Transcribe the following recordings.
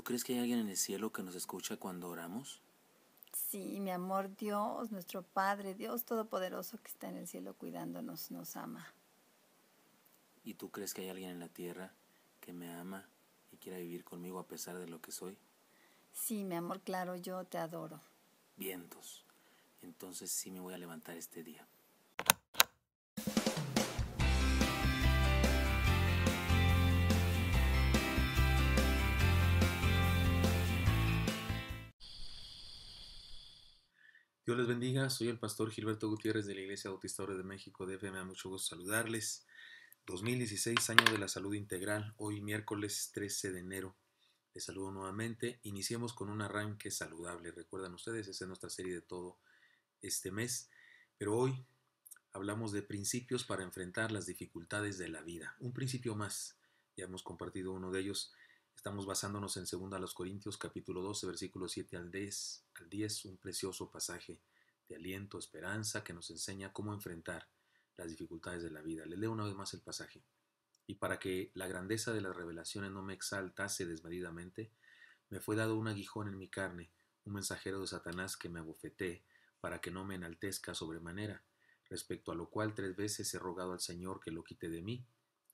¿Tú crees que hay alguien en el cielo que nos escucha cuando oramos? Sí, mi amor, Dios, nuestro Padre, Dios Todopoderoso que está en el cielo cuidándonos, nos ama. ¿Y tú crees que hay alguien en la tierra que me ama y quiera vivir conmigo a pesar de lo que soy? Sí, mi amor, claro, yo te adoro. Vientos. Entonces sí me voy a levantar este día. Dios les bendiga, soy el pastor Gilberto Gutiérrez de la Iglesia Bautista de México, de me mucho gusto saludarles. 2016, año de la salud integral, hoy miércoles 13 de enero. Les saludo nuevamente, iniciemos con un arranque saludable, recuerdan ustedes, esa es nuestra serie de todo este mes, pero hoy hablamos de principios para enfrentar las dificultades de la vida, un principio más, ya hemos compartido uno de ellos Estamos basándonos en 2 Corintios capítulo 12, versículo 7 al 10, un precioso pasaje de aliento, esperanza, que nos enseña cómo enfrentar las dificultades de la vida. Le leo una vez más el pasaje. Y para que la grandeza de las revelaciones no me exaltase desmedidamente, me fue dado un aguijón en mi carne, un mensajero de Satanás que me abofeté, para que no me enaltezca sobremanera, respecto a lo cual tres veces he rogado al Señor que lo quite de mí,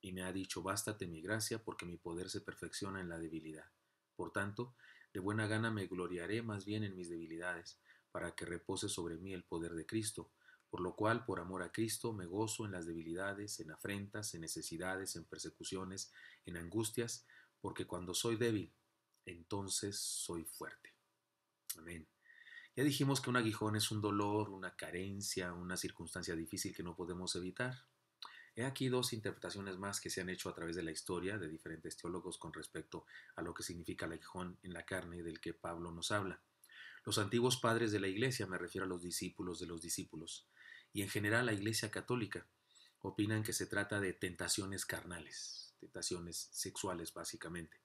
y me ha dicho, bástate mi gracia, porque mi poder se perfecciona en la debilidad. Por tanto, de buena gana me gloriaré más bien en mis debilidades, para que repose sobre mí el poder de Cristo, por lo cual, por amor a Cristo, me gozo en las debilidades, en afrentas, en necesidades, en persecuciones, en angustias, porque cuando soy débil, entonces soy fuerte. Amén. Ya dijimos que un aguijón es un dolor, una carencia, una circunstancia difícil que no podemos evitar. He aquí dos interpretaciones más que se han hecho a través de la historia de diferentes teólogos con respecto a lo que significa el aguijón en la carne del que Pablo nos habla. Los antiguos padres de la Iglesia, me refiero a los discípulos de los discípulos, y en general la Iglesia católica, opinan que se trata de tentaciones carnales, tentaciones sexuales básicamente.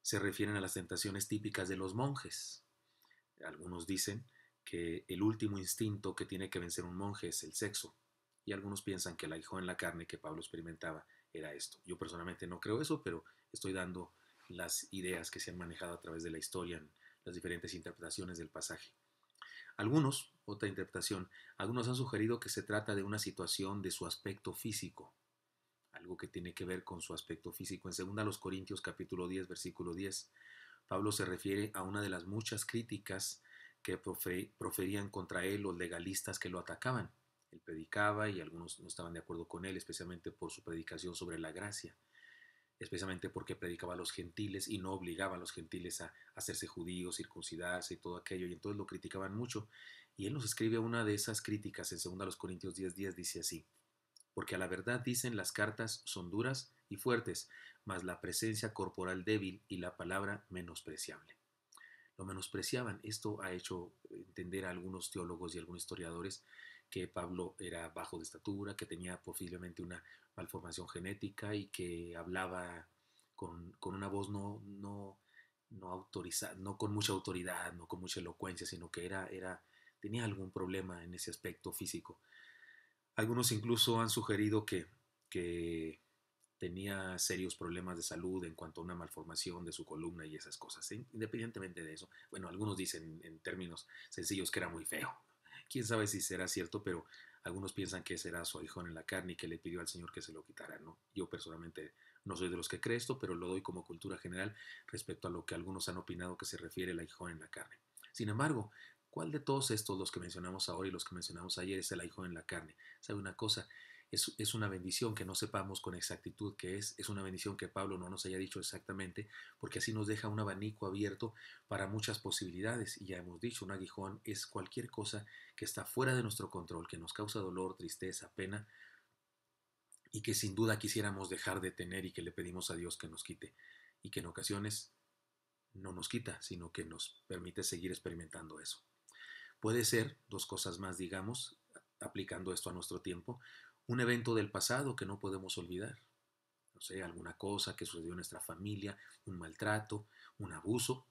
Se refieren a las tentaciones típicas de los monjes. Algunos dicen que el último instinto que tiene que vencer un monje es el sexo y algunos piensan que el hijo en la carne que Pablo experimentaba era esto. Yo personalmente no creo eso, pero estoy dando las ideas que se han manejado a través de la historia en las diferentes interpretaciones del pasaje. Algunos, otra interpretación, algunos han sugerido que se trata de una situación de su aspecto físico, algo que tiene que ver con su aspecto físico. En 2 Corintios capítulo 10, versículo 10, Pablo se refiere a una de las muchas críticas que proferían contra él los legalistas que lo atacaban. Él predicaba y algunos no estaban de acuerdo con él, especialmente por su predicación sobre la gracia, especialmente porque predicaba a los gentiles y no obligaba a los gentiles a hacerse judíos, circuncidarse y todo aquello, y entonces lo criticaban mucho. Y él nos escribe una de esas críticas en 2 Corintios 10:10, dice así, porque a la verdad dicen las cartas son duras y fuertes, mas la presencia corporal débil y la palabra menospreciable lo menospreciaban. Esto ha hecho entender a algunos teólogos y algunos historiadores que Pablo era bajo de estatura, que tenía posiblemente una malformación genética y que hablaba con, una voz no, no, no autorizada, no con mucha autoridad, no con mucha elocuencia, sino que era, era, tenía algún problema en ese aspecto físico. Algunos incluso han sugerido que, que tenía serios problemas de salud en cuanto a una malformación de su columna y esas cosas, independientemente de eso. Bueno, algunos dicen en términos sencillos que era muy feo, Quién sabe si será cierto, pero algunos piensan que será su hijo en la carne y que le pidió al Señor que se lo quitara. ¿no? Yo personalmente no soy de los que cree esto, pero lo doy como cultura general respecto a lo que algunos han opinado que se refiere el hijo en la carne. Sin embargo, ¿cuál de todos estos, los que mencionamos ahora y los que mencionamos ayer, es el hijo en la carne? ¿Sabe una cosa? es, es, una bendición que no sepamos con exactitud qué es, es una bendición que Pablo no nos haya dicho exactamente, porque así nos deja un abanico abierto para muchas posibilidades. Y ya hemos dicho, un aguijón es cualquier cosa que está fuera de nuestro control, que nos causa dolor, tristeza, pena, y que sin duda quisiéramos dejar de tener y que le pedimos a Dios que nos quite, y que en ocasiones no nos quita, sino que nos permite seguir experimentando eso. Puede ser dos cosas más, digamos, aplicando esto a nuestro tiempo un evento del pasado que no podemos olvidar. No sé, alguna cosa que sucedió en nuestra familia, un maltrato, un abuso,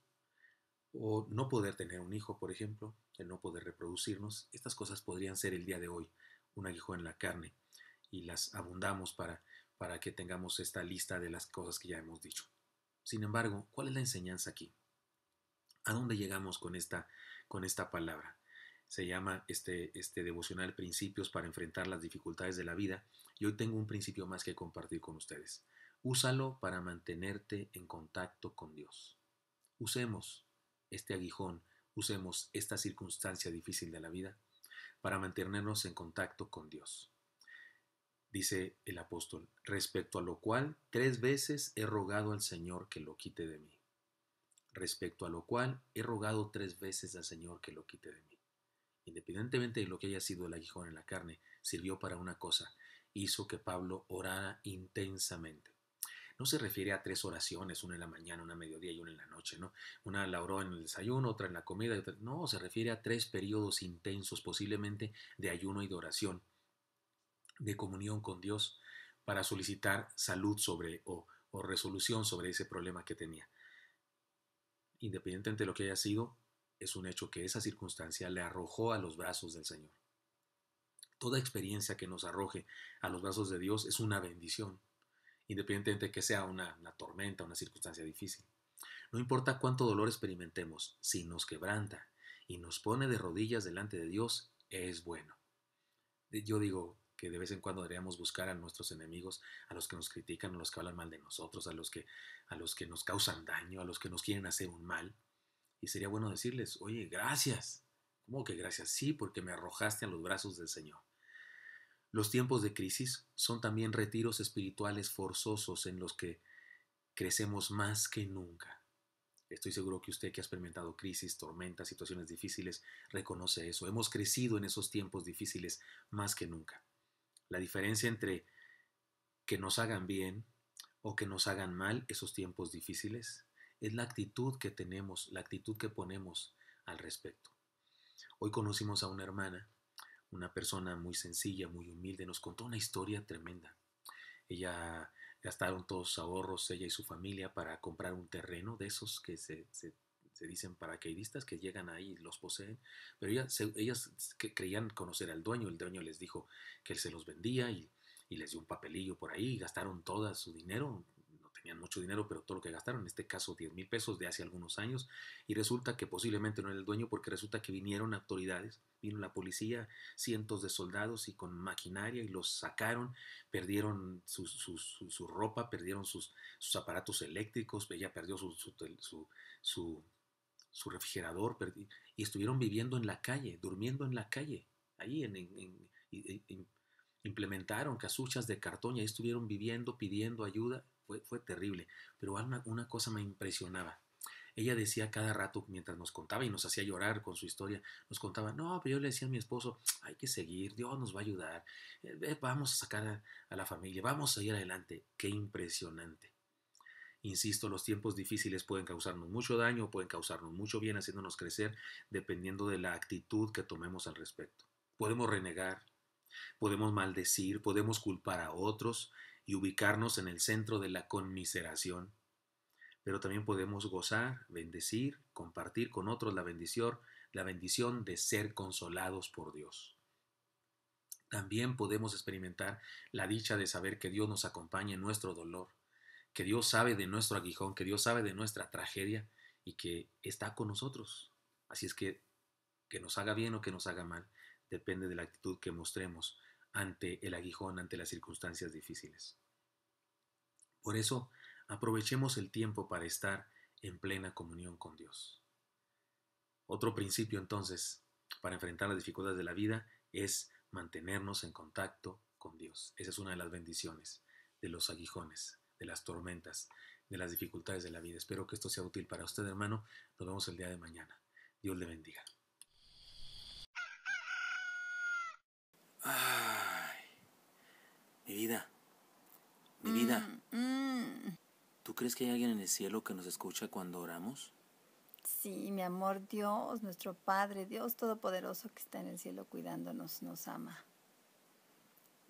o no poder tener un hijo, por ejemplo, el no poder reproducirnos. Estas cosas podrían ser el día de hoy un aguijón en la carne y las abundamos para, para que tengamos esta lista de las cosas que ya hemos dicho. Sin embargo, ¿cuál es la enseñanza aquí? ¿A dónde llegamos con esta, con esta palabra? se llama este, este devocional Principios para enfrentar las dificultades de la vida y hoy tengo un principio más que compartir con ustedes. Úsalo para mantenerte en contacto con Dios. Usemos este aguijón, usemos esta circunstancia difícil de la vida para mantenernos en contacto con Dios. Dice el apóstol, respecto a lo cual tres veces he rogado al Señor que lo quite de mí. Respecto a lo cual he rogado tres veces al Señor que lo quite de mí independientemente de lo que haya sido el aguijón en la carne, sirvió para una cosa, hizo que Pablo orara intensamente. No se refiere a tres oraciones, una en la mañana, una a mediodía y una en la noche, ¿no? Una la oró en el desayuno, otra en la comida, no, se refiere a tres periodos intensos, posiblemente de ayuno y de oración, de comunión con Dios, para solicitar salud sobre o resolución sobre ese problema que tenía. Independientemente de lo que haya sido, es un hecho que esa circunstancia le arrojó a los brazos del Señor. Toda experiencia que nos arroje a los brazos de Dios es una bendición, independientemente de que sea una, tormenta, una circunstancia difícil. No importa cuánto dolor experimentemos, si nos quebranta y nos pone de rodillas delante de Dios, es bueno. Yo digo, que de vez en cuando deberíamos buscar a nuestros enemigos, a los que nos critican, a los que hablan mal de nosotros, a los que, a los que nos causan daño, a los que nos quieren hacer un mal. Y sería bueno decirles, oye, gracias. ¿Cómo que gracias? Sí, porque me arrojaste a los brazos del Señor. Los tiempos de crisis son también retiros espirituales forzosos en los que crecemos más que nunca. Estoy seguro que usted que ha experimentado crisis, tormentas, situaciones difíciles, reconoce eso. Hemos crecido en esos tiempos difíciles más que nunca. La diferencia entre que nos hagan bien o que nos hagan mal esos tiempos difíciles es la actitud que tenemos, la actitud que ponemos al respecto. Hoy conocimos a una hermana, una persona muy sencilla, muy humilde, nos contó una historia tremenda. Ella gastaron todos sus ahorros, ella y su familia, para comprar un terreno de esos que se, se, dicen paracaidistas, que llegan ahí y los poseen. Pero ella, ellas creían conocer al dueño, el dueño les dijo que él se los vendía y, y les dio un papelillo por ahí, gastaron todo su dinero, mucho dinero, pero todo lo que gastaron, en este caso 10 mil pesos de hace algunos años, y resulta que posiblemente no era el dueño porque resulta que vinieron autoridades, vino la policía, cientos de soldados y con maquinaria y los sacaron, perdieron su, su, ropa, perdieron sus, aparatos eléctricos, ella perdió su, refrigerador y estuvieron viviendo en la calle, durmiendo en la calle, ahí en, implementaron casuchas de cartón y ahí estuvieron viviendo, pidiendo ayuda fue, terrible. Pero una, una cosa me impresionaba. Ella decía cada rato, mientras nos contaba y nos hacía llorar con su historia, nos contaba, no, pero yo le decía a mi esposo, hay que seguir, Dios nos va a ayudar, eh, vamos a sacar a, a, la familia, vamos a ir adelante. Qué impresionante. Insisto, los tiempos difíciles pueden causarnos mucho daño, pueden causarnos mucho bien, haciéndonos crecer, dependiendo de la actitud que tomemos al respecto. Podemos renegar, podemos maldecir, podemos culpar a otros y ubicarnos en el centro de la conmiseración. Pero también podemos gozar, bendecir, compartir con otros la bendición, la bendición de ser consolados por Dios. También podemos experimentar la dicha de saber que Dios nos acompaña en nuestro dolor, que Dios sabe de nuestro aguijón, que Dios sabe de nuestra tragedia y que está con nosotros. Así es que que nos haga bien o que nos haga mal, depende de la actitud que mostremos ante el aguijón, ante las circunstancias difíciles. Por eso, aprovechemos el tiempo para estar en plena comunión con Dios. Otro principio entonces para enfrentar las dificultades de la vida es mantenernos en contacto con Dios. Esa es una de las bendiciones de los aguijones, de las tormentas, de las dificultades de la vida. Espero que esto sea útil para usted, hermano. Nos vemos el día de mañana. Dios le bendiga. Ay, mi vida, mi vida. Mm, mm. ¿Tú crees que hay alguien en el cielo que nos escucha cuando oramos? Sí, mi amor, Dios, nuestro Padre, Dios Todopoderoso que está en el cielo cuidándonos, nos ama.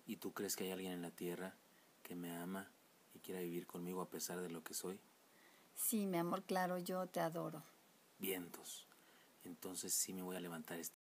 ¿Y tú crees que hay alguien en la tierra que me ama y quiera vivir conmigo a pesar de lo que soy? Sí, mi amor, claro, yo te adoro. Vientos. Entonces sí me voy a levantar este.